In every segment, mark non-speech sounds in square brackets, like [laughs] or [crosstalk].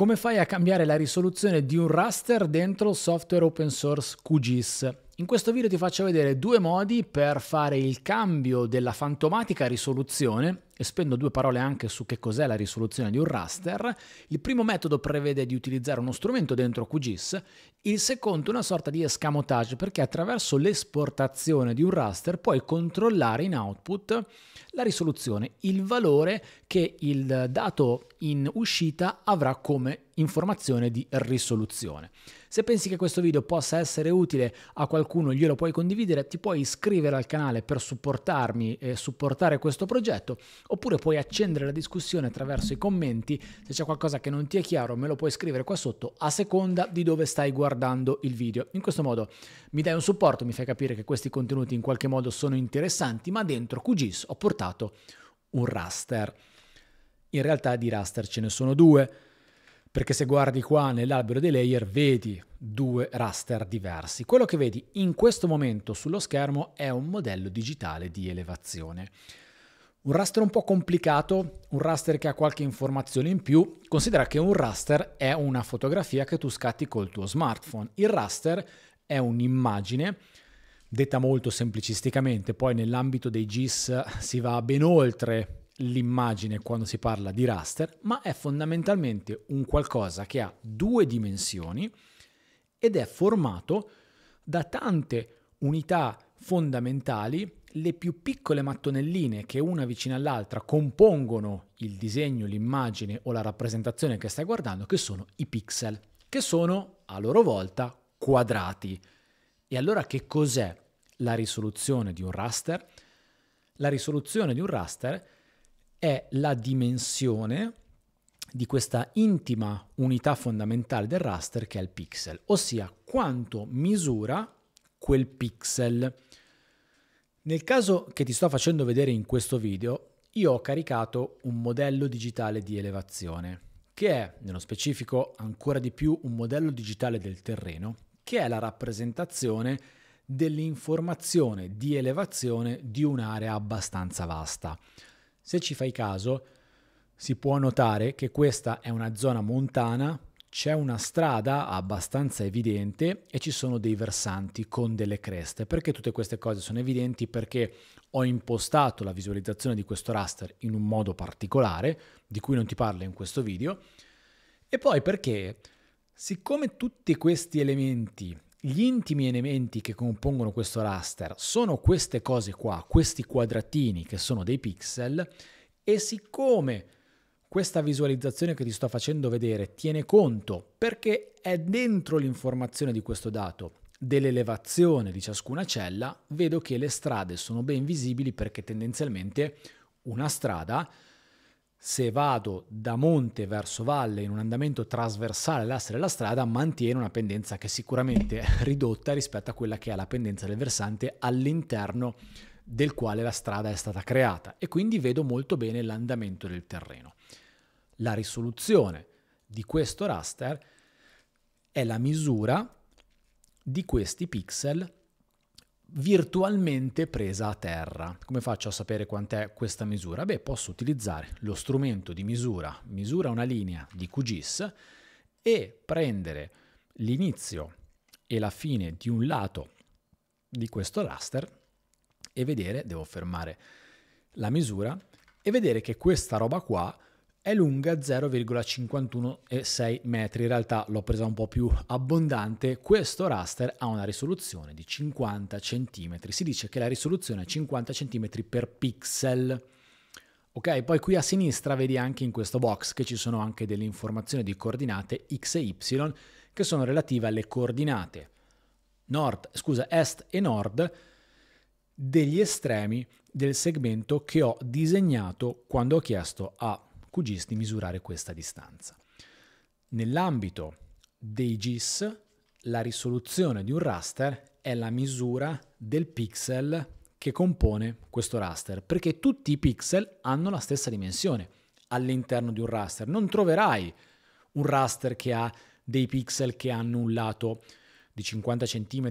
Come fai a cambiare la risoluzione di un raster dentro il software open source QGIS? In questo video ti faccio vedere due modi per fare il cambio della fantomatica risoluzione e spendo due parole anche su che cos'è la risoluzione di un raster. Il primo metodo prevede di utilizzare uno strumento dentro QGIS, il secondo una sorta di escamotage perché attraverso l'esportazione di un raster puoi controllare in output la risoluzione, il valore che il dato in uscita avrà come informazione di risoluzione. Se pensi che questo video possa essere utile a qualcuno, glielo puoi condividere, ti puoi iscrivere al canale per supportarmi e supportare questo progetto Oppure puoi accendere la discussione attraverso i commenti, se c'è qualcosa che non ti è chiaro me lo puoi scrivere qua sotto a seconda di dove stai guardando il video. In questo modo mi dai un supporto, mi fai capire che questi contenuti in qualche modo sono interessanti, ma dentro QGIS ho portato un raster. In realtà di raster ce ne sono due, perché se guardi qua nell'albero dei layer vedi due raster diversi. Quello che vedi in questo momento sullo schermo è un modello digitale di elevazione. Un raster un po' complicato, un raster che ha qualche informazione in più, considera che un raster è una fotografia che tu scatti col tuo smartphone. Il raster è un'immagine, detta molto semplicisticamente, poi nell'ambito dei GIS si va ben oltre l'immagine quando si parla di raster, ma è fondamentalmente un qualcosa che ha due dimensioni ed è formato da tante unità fondamentali le più piccole mattonelline che una vicina all'altra compongono il disegno, l'immagine o la rappresentazione che stai guardando, che sono i pixel, che sono a loro volta quadrati. E allora che cos'è la risoluzione di un raster? La risoluzione di un raster è la dimensione di questa intima unità fondamentale del raster che è il pixel, ossia quanto misura quel pixel. Nel caso che ti sto facendo vedere in questo video, io ho caricato un modello digitale di elevazione, che è, nello specifico, ancora di più un modello digitale del terreno, che è la rappresentazione dell'informazione di elevazione di un'area abbastanza vasta. Se ci fai caso, si può notare che questa è una zona montana c'è una strada abbastanza evidente e ci sono dei versanti con delle creste. Perché tutte queste cose sono evidenti? Perché ho impostato la visualizzazione di questo raster in un modo particolare, di cui non ti parlo in questo video, e poi perché siccome tutti questi elementi, gli intimi elementi che compongono questo raster, sono queste cose qua, questi quadratini che sono dei pixel, e siccome questa visualizzazione che ti sto facendo vedere tiene conto perché è dentro l'informazione di questo dato dell'elevazione di ciascuna cella, vedo che le strade sono ben visibili perché tendenzialmente una strada, se vado da monte verso valle in un andamento trasversale all'asse della strada, mantiene una pendenza che è sicuramente [laughs] ridotta rispetto a quella che è la pendenza del versante all'interno del quale la strada è stata creata e quindi vedo molto bene l'andamento del terreno. La risoluzione di questo raster è la misura di questi pixel virtualmente presa a terra. Come faccio a sapere quant'è questa misura? Beh, posso utilizzare lo strumento di misura, misura una linea di QGIS e prendere l'inizio e la fine di un lato di questo raster e vedere, devo fermare la misura, e vedere che questa roba qua è lunga 0,516 metri, in realtà l'ho presa un po' più abbondante, questo raster ha una risoluzione di 50 cm, si dice che la risoluzione è 50 cm per pixel. Ok, poi qui a sinistra vedi anche in questo box che ci sono anche delle informazioni di coordinate x e y che sono relative alle coordinate nord, scusa, est e nord degli estremi del segmento che ho disegnato quando ho chiesto a QGIS di misurare questa distanza. Nell'ambito dei GIS, la risoluzione di un raster è la misura del pixel che compone questo raster, perché tutti i pixel hanno la stessa dimensione all'interno di un raster. Non troverai un raster che ha dei pixel che hanno un lato di 50 cm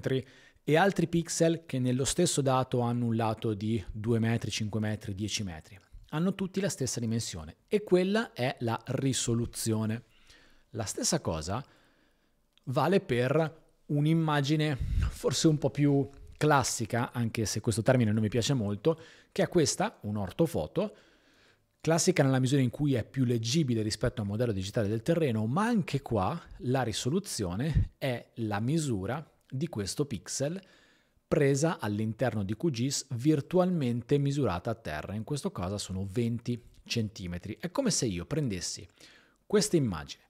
e altri pixel che nello stesso dato hanno un lato di 2 metri, 5 metri, 10 metri. Hanno tutti la stessa dimensione e quella è la risoluzione. La stessa cosa vale per un'immagine forse un po' più classica, anche se questo termine non mi piace molto, che è questa, un ortofoto, classica nella misura in cui è più leggibile rispetto a un modello digitale del terreno, ma anche qua la risoluzione è la misura di questo pixel presa all'interno di QGIS virtualmente misurata a terra, in questo caso sono 20 cm. È come se io prendessi questa immagine,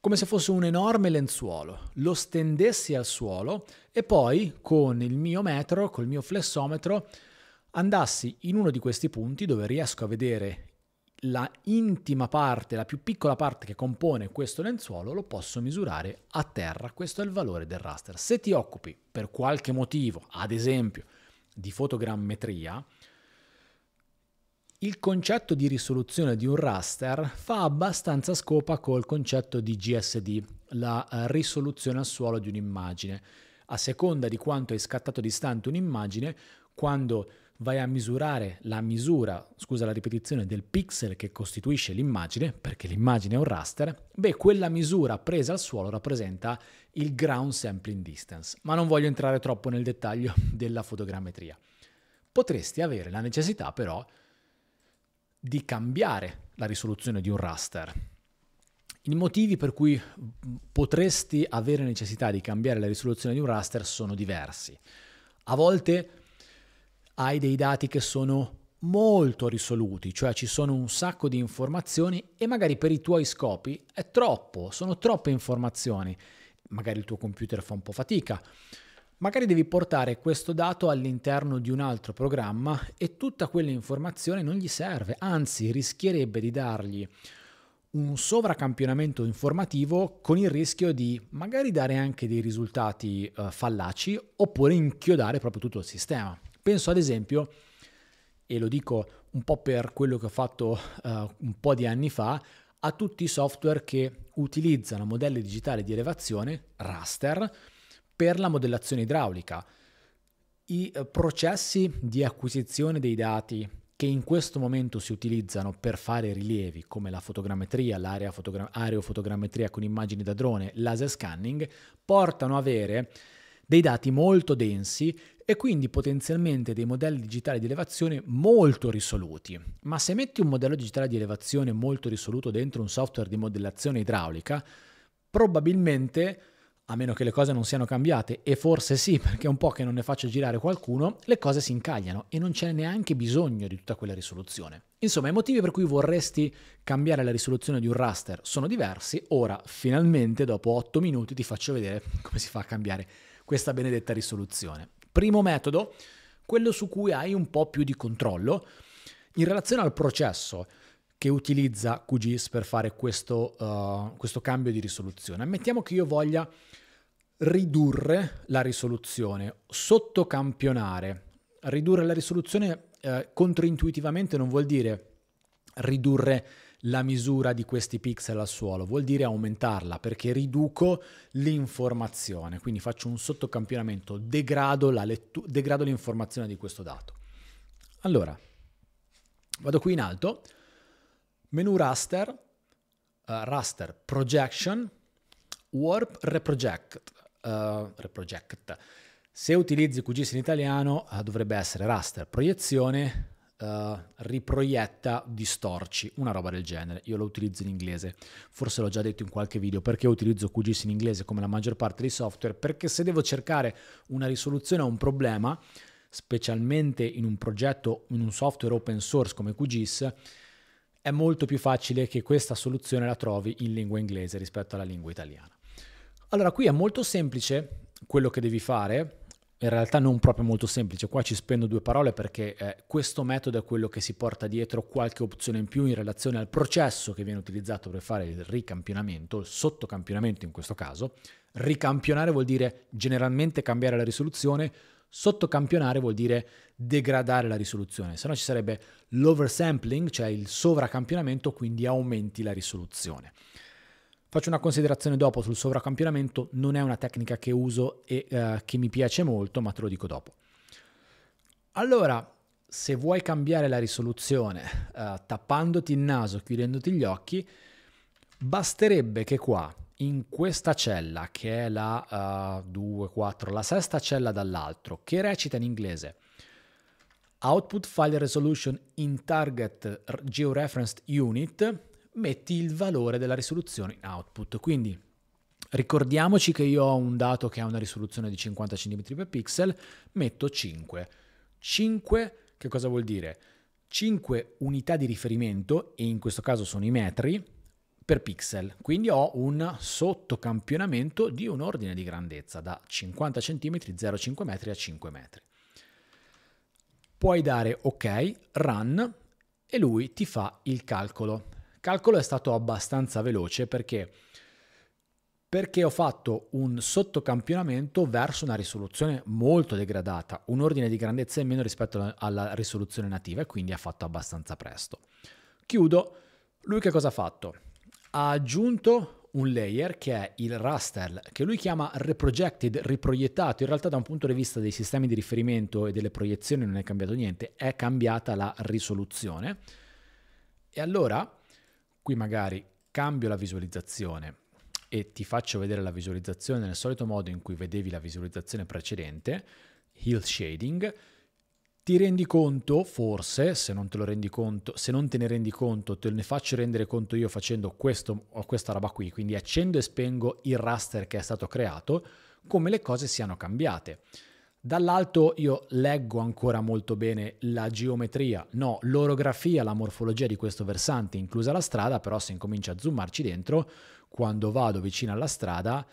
come se fosse un enorme lenzuolo, lo stendessi al suolo e poi con il mio metro, col mio flessometro, andassi in uno di questi punti dove riesco a vedere la intima parte, la più piccola parte che compone questo lenzuolo lo posso misurare a terra, questo è il valore del raster. Se ti occupi per qualche motivo, ad esempio, di fotogrammetria, il concetto di risoluzione di un raster fa abbastanza scopa col concetto di GSD, la eh, risoluzione al suolo di un'immagine. A seconda di quanto è scattato distante un'immagine, quando vai a misurare la misura, scusa la ripetizione, del pixel che costituisce l'immagine, perché l'immagine è un raster, beh, quella misura presa al suolo rappresenta il ground sampling distance. Ma non voglio entrare troppo nel dettaglio [laughs] della fotogrammetria. Potresti avere la necessità però di cambiare la risoluzione di un raster. I motivi per cui potresti avere necessità di cambiare la risoluzione di un raster sono diversi. A volte hai dei dati che sono molto risoluti, cioè ci sono un sacco di informazioni e magari per i tuoi scopi è troppo, sono troppe informazioni, magari il tuo computer fa un po' fatica. Magari devi portare questo dato all'interno di un altro programma e tutta quell'informazione non gli serve, anzi rischierebbe di dargli un sovracampionamento informativo con il rischio di magari dare anche dei risultati eh, fallaci oppure inchiodare proprio tutto il sistema. Penso ad esempio, e lo dico un po' per quello che ho fatto uh, un po' di anni fa, a tutti i software che utilizzano modelli digitali di elevazione, raster, per la modellazione idraulica. I eh, processi di acquisizione dei dati che in questo momento si utilizzano per fare rilievi come la fotogrammetria, l'aerofotogrammetria fotogra- con immagini da drone, laser scanning, portano a avere dei dati molto densi e quindi potenzialmente dei modelli digitali di elevazione molto risoluti. Ma se metti un modello digitale di elevazione molto risoluto dentro un software di modellazione idraulica, probabilmente, a meno che le cose non siano cambiate, e forse sì, [laughs] perché è un po' che non ne faccio girare qualcuno, le cose si incagliano e non c'è neanche bisogno di tutta quella risoluzione. Insomma, i motivi per cui vorresti cambiare la risoluzione di un raster sono diversi. Ora, finalmente, dopo 8 minuti, ti faccio vedere [laughs] come si fa a cambiare questa benedetta risoluzione. Primo metodo, quello su cui hai un po' più di controllo in relazione al processo che utilizza QGIS per fare questo, uh, questo cambio di risoluzione. Ammettiamo che io voglia ridurre la risoluzione, sottocampionare. Ridurre la risoluzione eh, controintuitivamente non vuol dire ridurre la misura di questi pixel al suolo, vuol dire aumentarla perché riduco l'informazione, quindi faccio un sottocampionamento, degrado, lettu- degrado l'informazione di questo dato. Allora, vado qui in alto, menu raster, uh, raster projection, warp reproject, uh, reproject. Se utilizzi QGIS in italiano uh, dovrebbe essere raster proiezione eh, riproietta, distorci, una roba del genere. Io lo utilizzo in inglese, forse l'ho già detto in qualche video, perché utilizzo QGIS in inglese come la maggior parte dei software, perché se devo cercare una risoluzione a un problema, specialmente in un progetto, in un software open source come QGIS, è molto più facile che questa soluzione la trovi in lingua inglese rispetto alla lingua italiana. Allora, qui è molto semplice quello che devi fare, in realtà non proprio molto semplice. Qua ci spendo due parole perché eh, questo metodo è quello che si porta dietro qualche opzione in più in relazione al processo che viene utilizzato per fare il ricampionamento, il sottocampionamento in questo caso. Ricampionare vuol dire generalmente cambiare la risoluzione, sottocampionare vuol dire degradare la risoluzione, se no ci sarebbe l'oversampling, cioè il sovracampionamento, quindi aumenti la risoluzione. Faccio una considerazione dopo sul sovracampionamento, non è una tecnica che uso e eh, che mi piace molto, ma te lo dico dopo. Allora, se vuoi cambiare la risoluzione eh, tappandoti il naso, chiudendoti gli occhi, basterebbe che qua, in questa cella, che è la uh, eh, 4, la sesta cella dall'altro, che recita in inglese Output File Resolution in Target Georeferenced Unit, metti il valore della risoluzione in output. Quindi ricordiamoci che io ho un dato che ha una risoluzione di 50 cm per pixel, metto 5. 5 che cosa vuol dire? 5 unità di riferimento, e in questo caso sono i metri, per pixel. Quindi ho un sottocampionamento di un ordine di grandezza da 50 cm, 0,5 metri a 5 metri. Puoi dare ok, run e lui ti fa il calcolo calcolo è stato abbastanza veloce perché, perché ho fatto un sottocampionamento verso una risoluzione molto degradata, un ordine di grandezza in meno rispetto alla risoluzione nativa e quindi ha fatto abbastanza presto. Chiudo, lui che cosa ha fatto? Ha aggiunto un layer che è il raster, che lui chiama reprojected, riproiettato. In realtà da un punto di vista dei sistemi di riferimento e delle proiezioni non è cambiato niente, è cambiata la risoluzione. E allora Qui magari cambio la visualizzazione e ti faccio vedere la visualizzazione nel solito modo in cui vedevi la visualizzazione precedente, hill shading, ti rendi conto, forse, se non te, conto, se non te ne rendi conto, te ne faccio rendere conto io facendo questo, questa roba qui, quindi accendo e spengo il raster che è stato creato, come le cose siano cambiate. Dall'alto io leggo ancora molto bene la geometria, no, l'orografia, la morfologia di questo versante, inclusa la strada, però se incomincio a zoomarci dentro, quando vado vicino alla strada,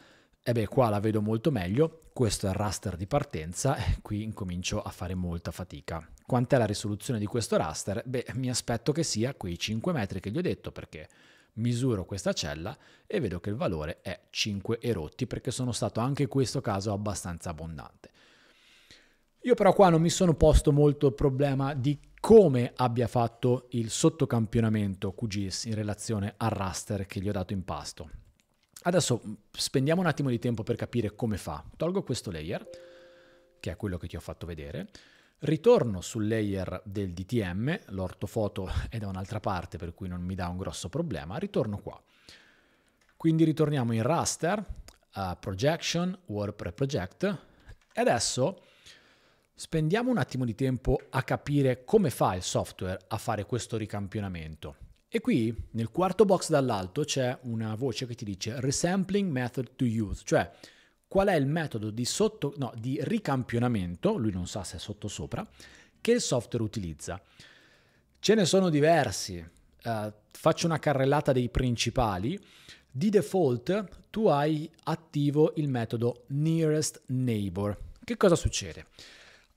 e eh beh qua la vedo molto meglio, questo è il raster di partenza [laughs] e qui incomincio a fare molta fatica. Quant'è la risoluzione di questo raster? Beh, mi aspetto che sia quei 5 metri che gli ho detto perché misuro questa cella e vedo che il valore è 5 erotti perché sono stato anche in questo caso abbastanza abbondante. Io però qua non mi sono posto molto il problema di come abbia fatto il sottocampionamento QGIS in relazione al raster che gli ho dato in pasto. Adesso mm, spendiamo un attimo di tempo per capire come fa. Tolgo questo layer, che è quello che ti ho fatto vedere, ritorno sul layer del DTM, l'ortofoto è da un'altra parte per cui non mi dà un grosso problema, ritorno qua. Quindi ritorniamo in raster, uh, projection, pre project, e adesso Spendiamo un attimo di tempo a capire come fa il software a fare questo ricampionamento. E qui, nel quarto box dall'alto, c'è una voce che ti dice Resampling Method to Use, cioè qual è il metodo di, sotto, no, di ricampionamento, lui non sa se è sotto sopra, che il software utilizza. Ce ne sono diversi, uh, faccio una carrellata dei principali. Di default tu hai attivo il metodo nearest neighbor. Che cosa succede?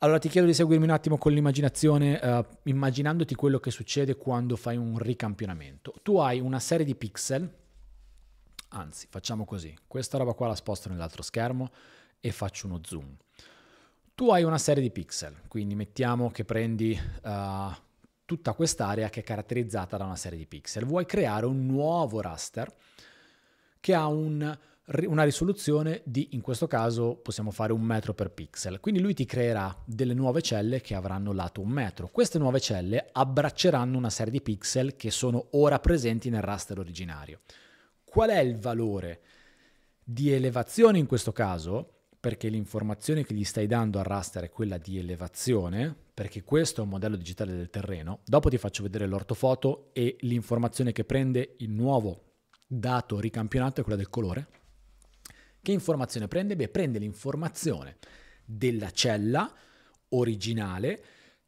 Allora ti chiedo di seguirmi un attimo con l'immaginazione, uh, immaginandoti quello che succede quando fai un ricampionamento. Tu hai una serie di pixel, anzi facciamo così, questa roba qua la sposto nell'altro schermo e faccio uno zoom. Tu hai una serie di pixel, quindi mettiamo che prendi uh, tutta quest'area che è caratterizzata da una serie di pixel. Vuoi creare un nuovo raster che ha un una risoluzione di, in questo caso, possiamo fare un metro per pixel. Quindi lui ti creerà delle nuove celle che avranno lato un metro. Queste nuove celle abbracceranno una serie di pixel che sono ora presenti nel raster originario. Qual è il valore di elevazione in questo caso? Perché l'informazione che gli stai dando al raster è quella di elevazione, perché questo è un modello digitale del terreno. Dopo ti faccio vedere l'ortofoto e l'informazione che prende il nuovo dato ricampionato è quella del colore che informazione prende? Beh, prende l'informazione della cella originale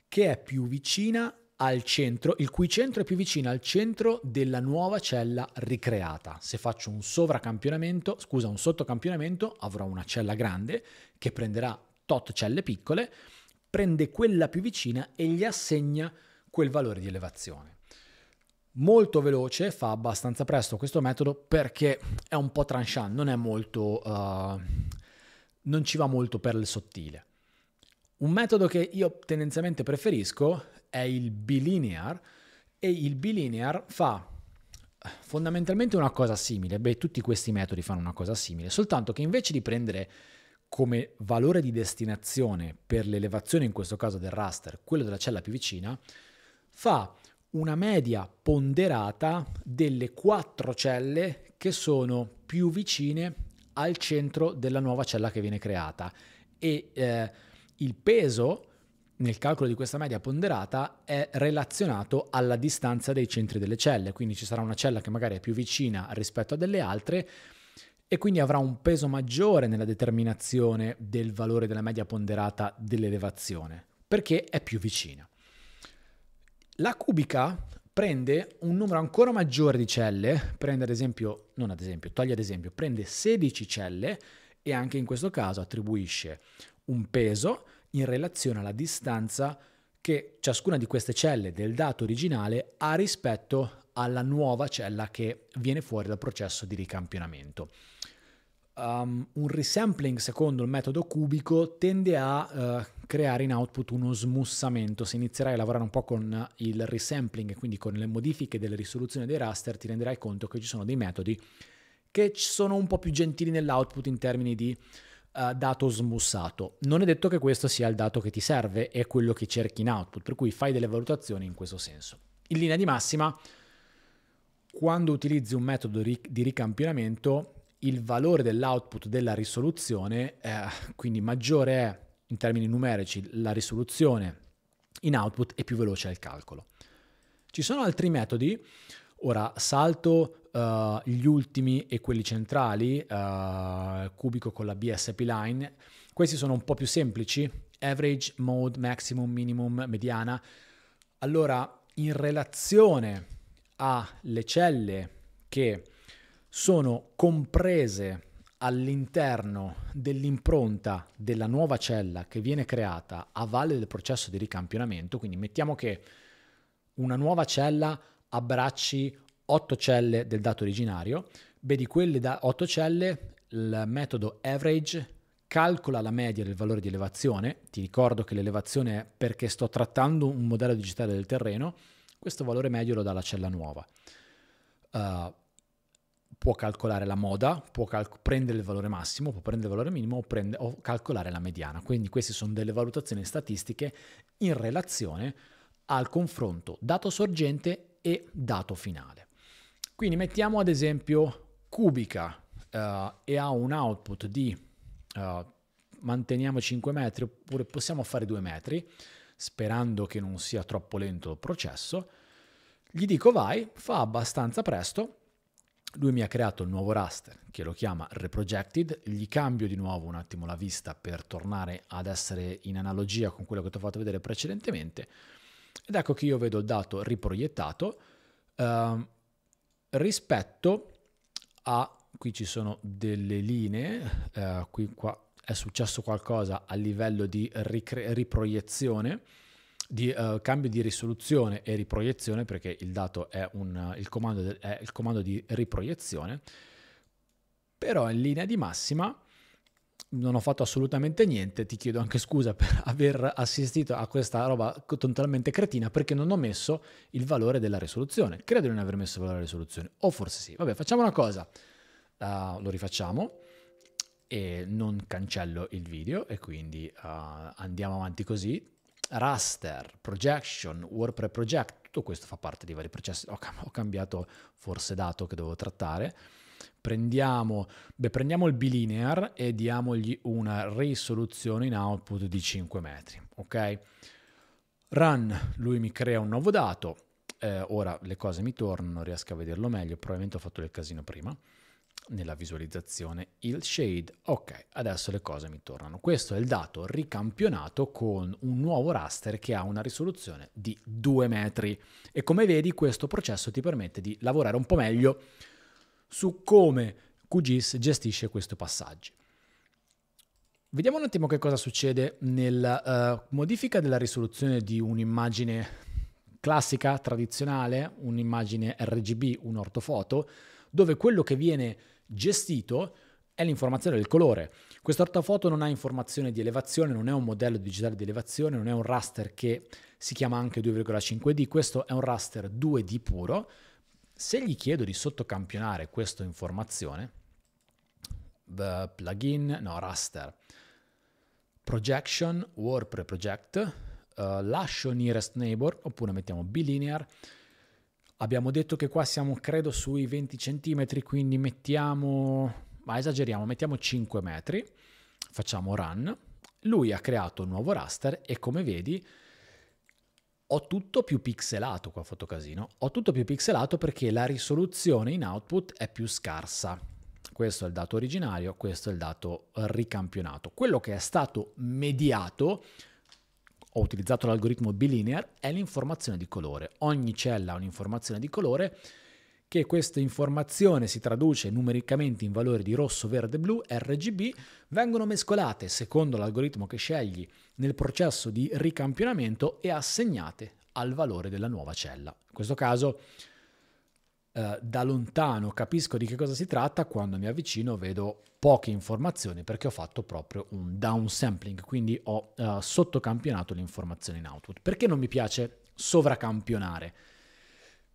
che è più vicina al centro, il cui centro è più vicino al centro della nuova cella ricreata. Se faccio un sovracampionamento, scusa, un sottocampionamento, avrò una cella grande che prenderà tot celle piccole, prende quella più vicina e gli assegna quel valore di elevazione molto veloce, fa abbastanza presto questo metodo perché è un po' tranchant, non è molto... Uh, non ci va molto per il sottile. Un metodo che io tendenzialmente preferisco è il bilinear e il bilinear fa fondamentalmente una cosa simile, beh tutti questi metodi fanno una cosa simile, soltanto che invece di prendere come valore di destinazione per l'elevazione in questo caso del raster quello della cella più vicina, fa una media ponderata delle quattro celle che sono più vicine al centro della nuova cella che viene creata e eh, il peso nel calcolo di questa media ponderata è relazionato alla distanza dei centri delle celle, quindi ci sarà una cella che magari è più vicina rispetto a delle altre e quindi avrà un peso maggiore nella determinazione del valore della media ponderata dell'elevazione, perché è più vicina. La cubica prende un numero ancora maggiore di celle, prende ad esempio, non ad esempio, toglie ad esempio, prende 16 celle e anche in questo caso attribuisce un peso in relazione alla distanza che ciascuna di queste celle del dato originale ha rispetto alla nuova cella che viene fuori dal processo di ricampionamento um, un resampling secondo il metodo cubico tende a uh, creare in output uno smussamento. Se inizierai a lavorare un po' con il resampling e quindi con le modifiche delle risoluzioni dei raster, ti renderai conto che ci sono dei metodi che sono un po' più gentili nell'output in termini di uh, dato smussato. Non è detto che questo sia il dato che ti serve, è quello che cerchi in output, per cui fai delle valutazioni in questo senso. In linea di massima, quando utilizzi un metodo di ricampionamento, il valore dell'output della risoluzione, eh, quindi maggiore è in termini numerici la risoluzione in output e più veloce è il calcolo. Ci sono altri metodi, ora salto uh, gli ultimi e quelli centrali, uh, cubico con la BSP line, questi sono un po' più semplici, average, mode, maximum, minimum, mediana. Allora, in relazione alle celle che sono comprese all'interno dell'impronta della nuova cella che viene creata a valle del processo di ricampionamento, quindi mettiamo che una nuova cella abbracci 8 celle del dato originario, beh di quelle da 8 celle il metodo average calcola la media del valore di elevazione, ti ricordo che l'elevazione è perché sto trattando un modello digitale del terreno, questo valore medio lo dà la cella nuova. Uh, può calcolare la moda, può calc- prendere il valore massimo, può prendere il valore minimo o, prende- o calcolare la mediana. Quindi queste sono delle valutazioni statistiche in relazione al confronto dato sorgente e dato finale. Quindi mettiamo ad esempio cubica uh, e ha un output di uh, manteniamo 5 metri oppure possiamo fare 2 metri, sperando che non sia troppo lento il processo. Gli dico vai, fa abbastanza presto lui mi ha creato il nuovo raster che lo chiama Reprojected, gli cambio di nuovo un attimo la vista per tornare ad essere in analogia con quello che ti ho fatto vedere precedentemente ed ecco che io vedo il dato riproiettato eh, rispetto a, qui ci sono delle linee, eh, qui qua è successo qualcosa a livello di ricre- riproiezione di uh, cambio di risoluzione e riproiezione, perché il dato è, un, uh, il de- è, il comando di riproiezione, però in linea di massima non ho fatto assolutamente niente, ti chiedo anche scusa per [laughs] aver assistito a questa roba totalmente cretina perché non ho messo il valore della risoluzione, credo di non aver messo il valore della risoluzione, o forse sì, vabbè facciamo una cosa, uh, lo rifacciamo e non cancello il video e quindi eh, andiamo avanti così, raster, projection, WordPress project, tutto questo fa parte dei vari processi. Ho, ho cambiato forse dato che dovevo trattare. Prendiamo, beh, prendiamo il bilinear e diamogli una risoluzione in output di 5 metri. Ok? Run, lui mi crea un nuovo dato. Eh, ora le cose mi tornano, non riesco a vederlo meglio, probabilmente ho fatto del casino prima nella visualizzazione il shade. Ok, adesso le cose mi tornano. Questo è il dato ricampionato con un nuovo raster che ha una risoluzione di 2 metri e come vedi questo processo ti permette di lavorare un po' meglio su come QGIS gestisce questi passaggi. Vediamo un attimo che cosa succede nella uh, eh, modifica della risoluzione di un'immagine classica, tradizionale, un'immagine RGB, un'ortofoto, dove quello che viene gestito è l'informazione del colore. Questo ortofoto non ha informazione di elevazione, non è un modello digitale di elevazione, non è un raster che si chiama anche 2,5D, questo è un raster 2D puro. Se gli chiedo di sottocampionare questa informazione, plugin, no, raster, projection, warp project, uh, eh, lascio nearest neighbor, oppure mettiamo bilinear, linear Abbiamo detto che qua siamo, credo, sui 20 cm, quindi mettiamo, ma esageriamo, mettiamo 5 metri, facciamo run. Lui ha creato un nuovo raster e come vedi ho tutto più pixelato qua fotocasino, ho tutto più pixelato perché la risoluzione in output è più scarsa. Questo è il dato originario, questo è il dato ricampionato. Quello che è stato mediato ho utilizzato l'algoritmo bilinear, è l'informazione di colore. Ogni cella ha un'informazione di colore che questa informazione si traduce numericamente in valori di rosso, verde, blu, RGB, vengono mescolate secondo l'algoritmo che scegli nel processo di ricampionamento e assegnate al valore della nuova cella. In questo caso eh, da lontano capisco di che cosa si tratta, quando mi avvicino vedo poche informazioni perché ho fatto proprio un downsampling, quindi ho eh, sottocampionato informazioni in output. Perché non mi piace sovracampionare?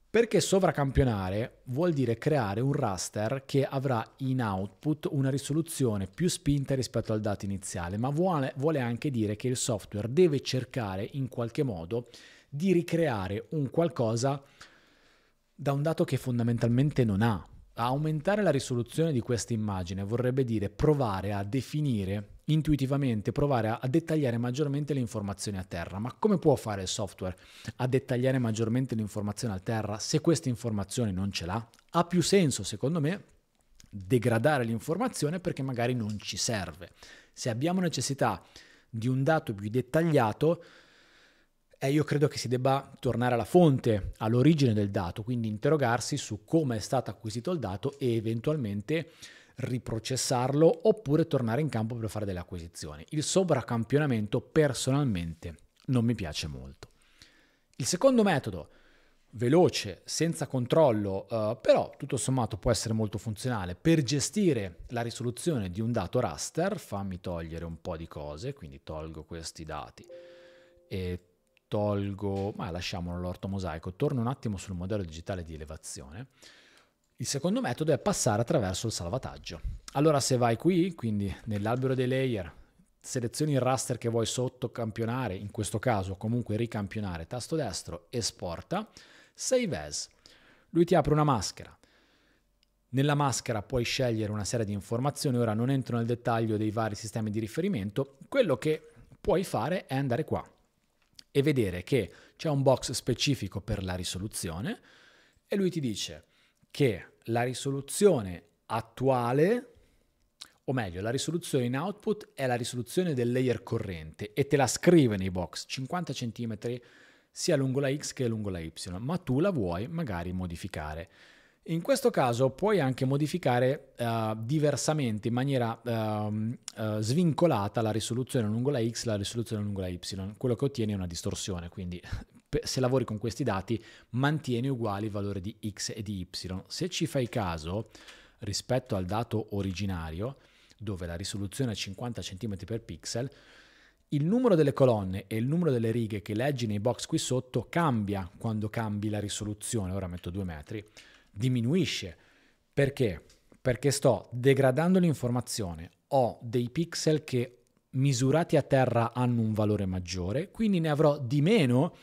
Perché sovracampionare vuol dire creare un raster che avrà in output una risoluzione più spinta rispetto al dato iniziale, ma vuole, vuole, anche dire che il software deve cercare in qualche modo di ricreare un qualcosa da un dato che fondamentalmente non ha. Aumentare la risoluzione di questa immagine vorrebbe dire provare a definire intuitivamente, provare a, a, dettagliare maggiormente le informazioni a terra. Ma come può fare il software a dettagliare maggiormente l'informazione a terra se questa informazione non ce l'ha? Ha più senso, secondo me, degradare l'informazione perché magari non ci serve. Se abbiamo necessità di un dato più dettagliato, eh, io credo che si debba tornare alla fonte, all'origine del dato, quindi interrogarsi su come è stato acquisito il dato e eventualmente riprocessarlo oppure tornare in campo per fare delle acquisizioni. Il sovracampionamento personalmente non mi piace molto. Il secondo metodo, veloce, senza controllo, eh, però tutto sommato può essere molto funzionale per gestire la risoluzione di un dato raster, fammi togliere un po' di cose, quindi tolgo questi dati e tolgo, ma lasciamo l'orto mosaico, torno un attimo sul modello digitale di elevazione. Il secondo metodo è passare attraverso il salvataggio. Allora se vai qui, quindi nell'albero dei layer, selezioni il raster che vuoi sottocampionare, in questo caso comunque ricampionare, tasto destro, esporta, save as. Lui ti apre una maschera. Nella maschera puoi scegliere una serie di informazioni, ora non entro nel dettaglio dei vari sistemi di riferimento, quello che puoi fare è andare qua, e vedere che c'è un box specifico per la risoluzione e lui ti dice che la risoluzione attuale, o meglio, la risoluzione in output è la risoluzione del layer corrente e te la scrive nei box 50 cm sia lungo la X che lungo la Y, ma tu la vuoi magari modificare. In questo caso puoi anche modificare uh, diversamente, in maniera uh, uh, svincolata, la risoluzione lungo la x, e la risoluzione lungo la y. Quello che ottieni è una distorsione, quindi [laughs] se lavori con questi dati mantieni uguali il valore di x e di y. Se ci fai caso, rispetto al dato originario, dove la risoluzione è 50 cm per pixel, il numero delle colonne e il numero delle righe che leggi nei box qui sotto cambia quando cambi la risoluzione, ora metto 2 metri, diminuisce. Perché? Perché sto degradando l'informazione, ho dei pixel che misurati a terra hanno un valore maggiore, quindi ne avrò di meno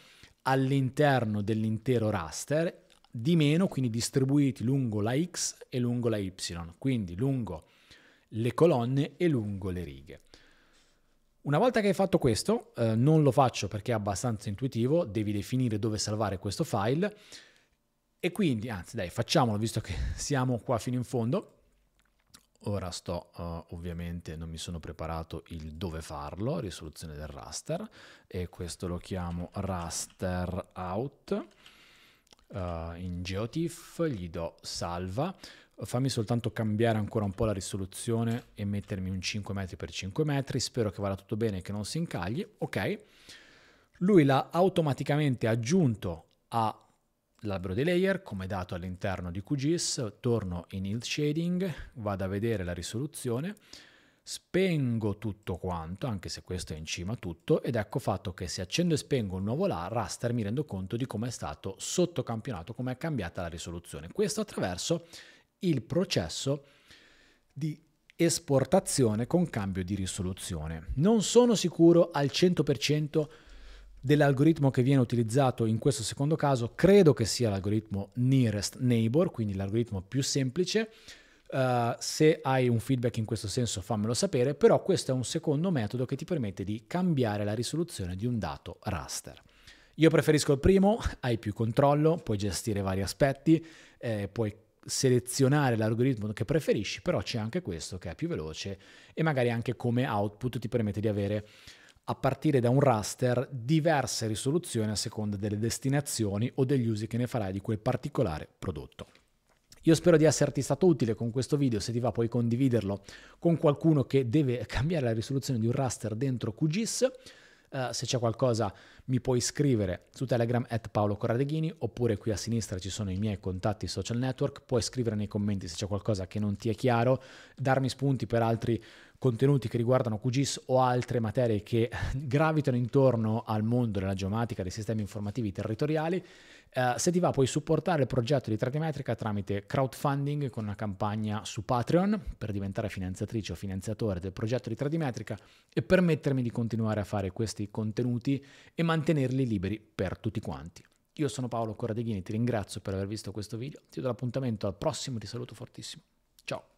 all'interno dell'intero raster, di meno quindi distribuiti lungo la x e lungo la y, quindi lungo le colonne e lungo le righe. Una volta che hai fatto questo, eh, non lo faccio perché è abbastanza intuitivo, devi definire dove salvare questo file, e quindi, anzi dai, facciamolo visto che [laughs] siamo qua fino in fondo. Ora sto, uh, ovviamente non mi sono preparato il dove farlo, risoluzione del raster, e questo lo chiamo raster out. Uh, in GeoTIFF, gli do salva, fammi soltanto cambiare ancora un po' la risoluzione e mettermi un 5 metri per 5 metri, spero che vada tutto bene e che non si incagli, ok. Lui l'ha automaticamente aggiunto a l'albero dei layer come dato all'interno di QGIS, torno in Yield Shading, vado a vedere la risoluzione, spengo tutto quanto, anche se questo è in cima tutto, ed ecco fatto che se accendo e spengo un nuovo là, raster mi rendo conto di come è stato sottocampionato, come è cambiata la risoluzione. Questo attraverso il processo di esportazione con cambio di risoluzione. Non sono sicuro al 100% dell'algoritmo che viene utilizzato in questo secondo caso credo che sia l'algoritmo nearest neighbor, quindi l'algoritmo più semplice. Uh, se hai un feedback in questo senso fammelo sapere, però questo è un secondo metodo che ti permette di cambiare la risoluzione di un dato raster. Io preferisco il primo, hai più controllo, puoi gestire vari aspetti, eh, puoi selezionare l'algoritmo che preferisci, però c'è anche questo che è più veloce e magari anche come output ti permette di avere a partire da un raster diverse risoluzioni a seconda delle destinazioni o degli usi che ne farai di quel particolare prodotto. Io spero di esserti stato utile con questo video, se ti va puoi condividerlo con qualcuno che deve [laughs] cambiare la risoluzione di un raster dentro QGIS. Uh, eh, se c'è qualcosa mi puoi scrivere su Telegram at Paolo Corradeghini oppure qui a sinistra ci sono i miei contatti social network, puoi scrivere nei commenti se c'è qualcosa che non ti è chiaro, darmi spunti per altri contenuti che riguardano QGIS o altre materie che [laughs] gravitano intorno al mondo della geomatica, dei sistemi informativi territoriali, eh, se ti va puoi supportare il progetto di Tradimetrica tramite crowdfunding con una campagna su Patreon per diventare finanziatrice o finanziatore del progetto di Tradimetrica e permettermi di continuare a fare questi contenuti e mantenerli liberi per tutti quanti. Io sono Paolo Corradeghini, ti ringrazio per aver visto questo video, ti do l'appuntamento al prossimo, ti saluto fortissimo. Ciao!